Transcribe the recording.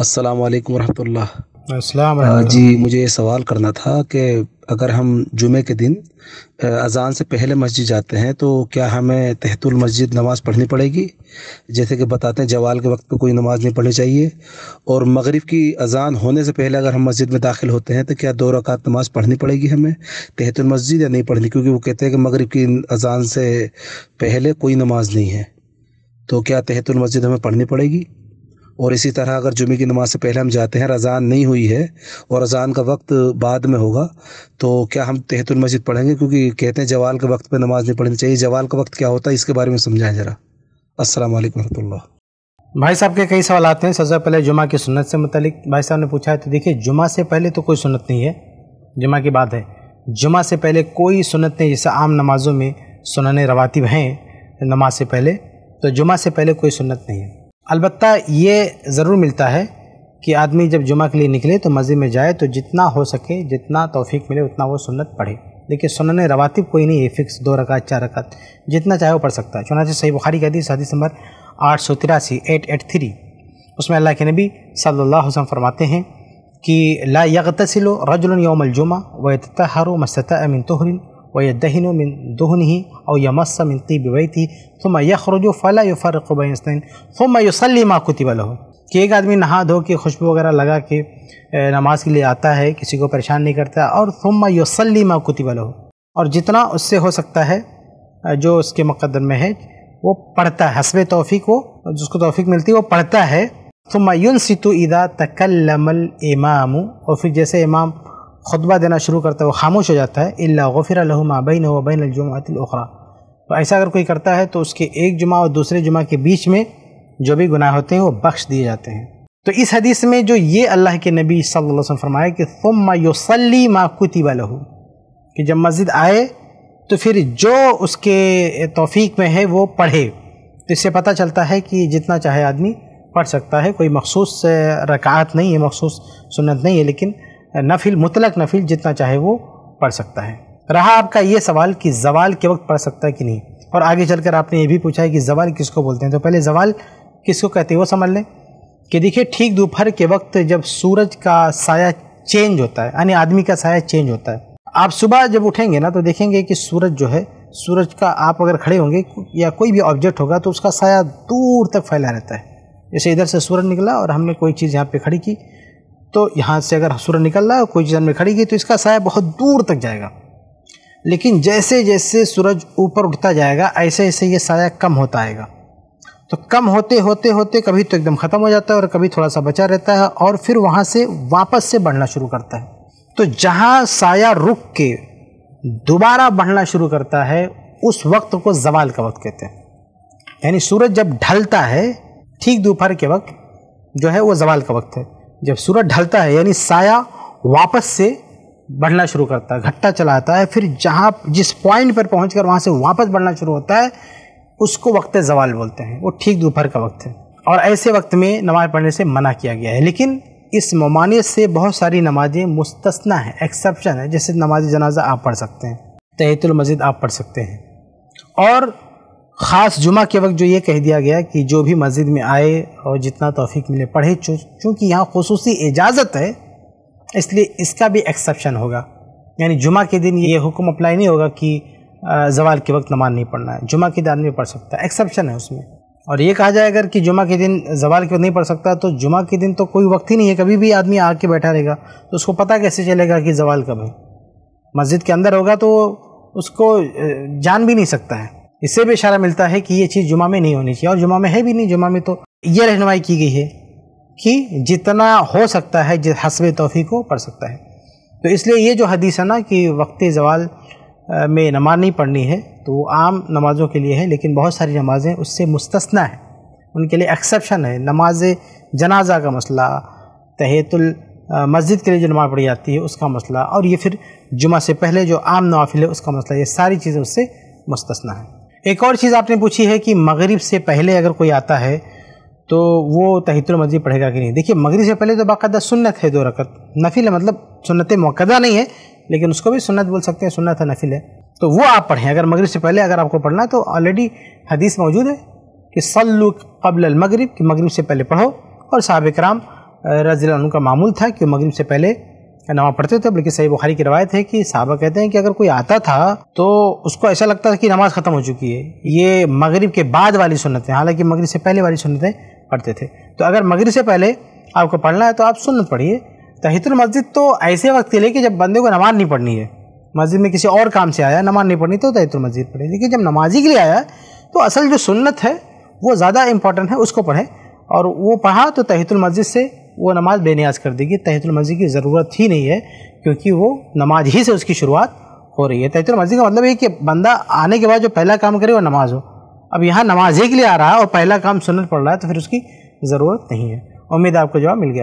अस्सलाम वालेकुम रहमतुल्लाह जी मुझे ये सवाल करना था कि अगर हम जुमे के दिन अजान से पहले मस्जिद जाते हैं तो क्या हमें तहतुल मस्जिद नमाज़ पढ़नी पड़ेगी जैसे कि बताते हैं जवाल के वक्त पे कोई नमाज़ नहीं पढ़नी चाहिए और मगरिब की अजान होने से पहले अगर हम मस्जिद में दाखिल होते हैं तो क्या दो रकात नमाज़ पढ़नी पड़ेगी हमें तहतुल मस्जिद या नहीं पढ़नी क्योंकि वो कहते हैं कि मगरिब की अजान से पहले कोई नमाज नहीं है तो क्या तहतुल मस्जिद हमें पढ़नी पड़ेगी और इसी तरह अगर जुमे की नमाज़ से पहले हम जाते हैं रज़ान नहीं हुई है और रज़ान का वक्त बाद में होगा तो क्या हम तहतुल मस्जिद पढ़ेंगे क्योंकि कहते हैं जवाल के वक्त पर नमाज़ नहीं पढ़नी चाहिए जवाल का वक्त क्या होता है इसके बारे में समझाएं ज़रा असल वरहमल भाई साहब के कई सवाल आते हैं सबसे पहले जुमा की सुनत से मतलब भाई साहब ने पूछा है तो देखिए जुमा से पहले तो कोई सुनत नहीं है जुमा की बात है जुमा से पहले कोई सुनत नहीं जैसे आम नमाज़ों में सुनने रवातिब हैं नमाज से पहले तो जुमा से पहले कोई सुनत नहीं है अलबत् ये ज़रूर मिलता है कि आदमी जब जुमा के लिए निकले तो मस्जिद में जाए तो जितना हो सके जितना तोफ़ी मिले उतना वो सुन्नत पढ़े देखिए सुनन रवातिब कोई नहीं है फिक्स दो रक़त चार रकत जितना चाहे वो पढ़ सकता है चुनाचे सही बुखारी कहती है हदीस नंबर आठ सौ तिरासी एट एट थ्री उसमें अल्लाह के नबी सल्लल्लाहु अलैहि वसल्लम फरमाते हैं कि ला यकतसिलो रजुल यौमल जुमा व तहर मसत अमिन तोहरिन व यदहन मिन दोहन ही और यमस मिन तीब वैती तुम यखरज फ़ला फ़र्क बैन तुम यसली माँ कुतिबल हो कि एक आदमी नहा धो के खुशबू वगैरह लगा के नमाज के लिए आता है किसी को परेशान नहीं करता और तुम यसली माँ कुतिबल हो और जितना उससे हो सकता है जो उसके मुकदम में है वो पढ़ता है हसब तोफ़ी को जिसको तोफ़ी मिलती है वो पढ़ता है तुम युन सितु इदा तकल्लमल इमाम और फिर जैसे इमाम खुतबा देना शुरू करता है वो खामोश हो जाता है इल्ला गफ़िर लहुमा बैन व बैन अलजुमातलखरा तो ऐसा अगर कोई करता है तो उसके एक जुमा और दूसरे जुमा के बीच में जो भी गुनाह होते हैं वो बख्श दिए जाते हैं तो इस हदीस में जो ये अल्लाह के नबी सल्लल्लाहु अलैहि वसल्म फरमाया कि फ़ुम योसली मा कुतिब लहू कि जब मस्जिद आए तो फिर जो उसके तोफ़ी में है वो पढ़े तो इससे पता चलता है कि जितना चाहे आदमी पढ़ सकता है कोई मखसूस रकात नहीं है मखसूस सुन्नत नहीं है लेकिन नफिल मुतलक नफिल जितना चाहे वो पढ़ सकता है रहा आपका ये सवाल कि जवाल के वक्त पढ़ सकता है कि नहीं और आगे चलकर आपने ये भी पूछा है कि जवाल किसको बोलते हैं तो पहले जवाल किसको कहते हैं वो समझ लें कि देखिए ठीक दोपहर के वक्त जब सूरज का साया चेंज होता है यानी आदमी का साया चेंज होता है आप सुबह जब उठेंगे ना तो देखेंगे कि सूरज जो है सूरज का आप अगर खड़े होंगे या कोई भी ऑब्जेक्ट होगा तो उसका साया दूर तक फैला रहता है जैसे इधर से सूरज निकला और हमने कोई चीज़ यहाँ पे खड़ी की तो यहाँ से अगर सूर्य निकल रहा है कोई चीज़ में खड़ी गई तो इसका साया बहुत दूर तक जाएगा लेकिन जैसे जैसे सूरज ऊपर उठता जाएगा ऐसे ऐसे ये साया कम होता आएगा तो कम होते होते होते कभी तो एकदम ख़त्म हो जाता है और कभी थोड़ा सा बचा रहता है और फिर वहाँ से वापस से बढ़ना शुरू करता है तो जहाँ साया रुक के दोबारा बढ़ना शुरू करता है उस वक्त को जवाल का वक्त कहते हैं यानी सूरज जब ढलता है ठीक दोपहर के वक्त जो है वो जवाल का वक्त है जब सूरज ढलता है यानी साया वापस से बढ़ना शुरू करता है घट्टा चलाता है फिर जहाँ जिस पॉइंट पर पहुँच कर वहाँ से वापस बढ़ना शुरू होता है उसको वक्त जवाल बोलते हैं वो ठीक दोपहर का वक्त है और ऐसे वक्त में नमाज़ पढ़ने से मना किया गया है लेकिन इस ममानियत से बहुत सारी नमाज़ें मुस्तना है एक्सेप्शन है जैसे नमाज जनाजा आप पढ़ सकते हैं तहतुल मस्जिद आप पढ़ सकते हैं और ख़ास जुमा के वक्त जो ये कह दिया गया कि जो भी मस्जिद में आए और जितना तोफ़ी मिले पढ़े चूँकि यहाँ खसूस इजाज़त है इसलिए इसका भी एक्सेप्शन होगा यानी जुमा के दिन ये हुक्म अप्लाई नहीं होगा कि जवाल के वक्त नमाज नहीं पढ़ना है जुमा के दिन आदमी पढ़ सकता है एक्सेप्शन है उसमें और ये कहा जाए अगर कि जुमा के दिन जवाल के वक्त नहीं पढ़ सकता तो जुमा के दिन तो कोई वक्त ही नहीं है कभी भी आदमी आके बैठा रहेगा तो उसको पता कैसे चलेगा कि जवाल कब है मस्जिद के अंदर होगा तो उसको जान भी नहीं सकता है इससे भी इशारा मिलता है कि ये चीज़ जुमा में नहीं होनी चाहिए और जुमा में है भी नहीं जुमा में तो ये रहनुमाई की गई है कि जितना हो सकता है जिस हसब तोफ़ी को पढ़ सकता है तो इसलिए ये जो हदीस है ना कि वक्त जवाल में नमाज नहीं पढ़नी है तो वो आम नमाज़ों के लिए है लेकिन बहुत सारी नमाज़ें उससे मुस्तना है उनके लिए एक्सेप्शन है नमाज जनाजा का मसला तहतुल मस्जिद के लिए जो नमाज़ पढ़ी जाती है उसका मसला और ये फिर जुमा से पहले जो आम नवाफिल है उसका मसला ये सारी चीज़ें उससे मुस्तना है एक और चीज़ आपने पूछी है कि मगरिब से पहले अगर कोई आता है तो वो तहितुल मस्जिद पढ़ेगा कि नहीं देखिए मगरिब से पहले तो बाकायदा सुन्नत है दो रकत नफिल है मतलब सुन्नत मौकदा नहीं है लेकिन उसको भी सुन्नत बोल सकते हैं सुन्नत है नफिल है तो वो आप पढ़ें अगर मगरिब से पहले अगर आपको पढ़ना है तो ऑलरेडी हदीस मौजूद है कि सल्लु कबल मगरिब कि मगरिब से पहले पढ़ो और साहब कराम रज़ी का मामूल था कि मगरिब से पहले नमाज़ पढ़ते थे बल्कि सही बुखारी की रवायत है कि साहबा कहते हैं कि अगर कोई आता था तो उसको ऐसा लगता था कि नमाज़ ख़त्म हो चुकी है ये मगरिब के बाद वाली सुनतें हालांकि मगरिब से पहले वाली सुनतें पढ़ते थे तो अगर मगरिब से पहले आपको पढ़ना है तो आप सुनत पढ़िए तहितुल मस्जिद तो ऐसे वक्त के लिए कि जब बंदे को नमाज़ नहीं पढ़नी है मस्जिद में किसी और काम से आया नमाज नहीं पढ़नी तो तहितुल मस्जिद पढ़े लेकिन जब नमाजी के लिए आया तो असल जो सुन्नत है वो ज़्यादा इम्पॉर्टेंट है उसको पढ़े और वो पढ़ा तो तहितुल मस्जिद से वो नमाज बेनियाज कर देगी मस्जिद की ज़रूरत ही नहीं है क्योंकि वो नमाज ही से उसकी शुरुआत हो रही है मस्जिद का मतलब ये कि बंदा आने के बाद जो पहला काम करे वो नमाज हो अब यहाँ नमाज ही के लिए आ रहा है और पहला काम सुनत पड़ रहा है तो फिर उसकी ज़रूरत नहीं है उम्मीद आपको जवाब मिल गया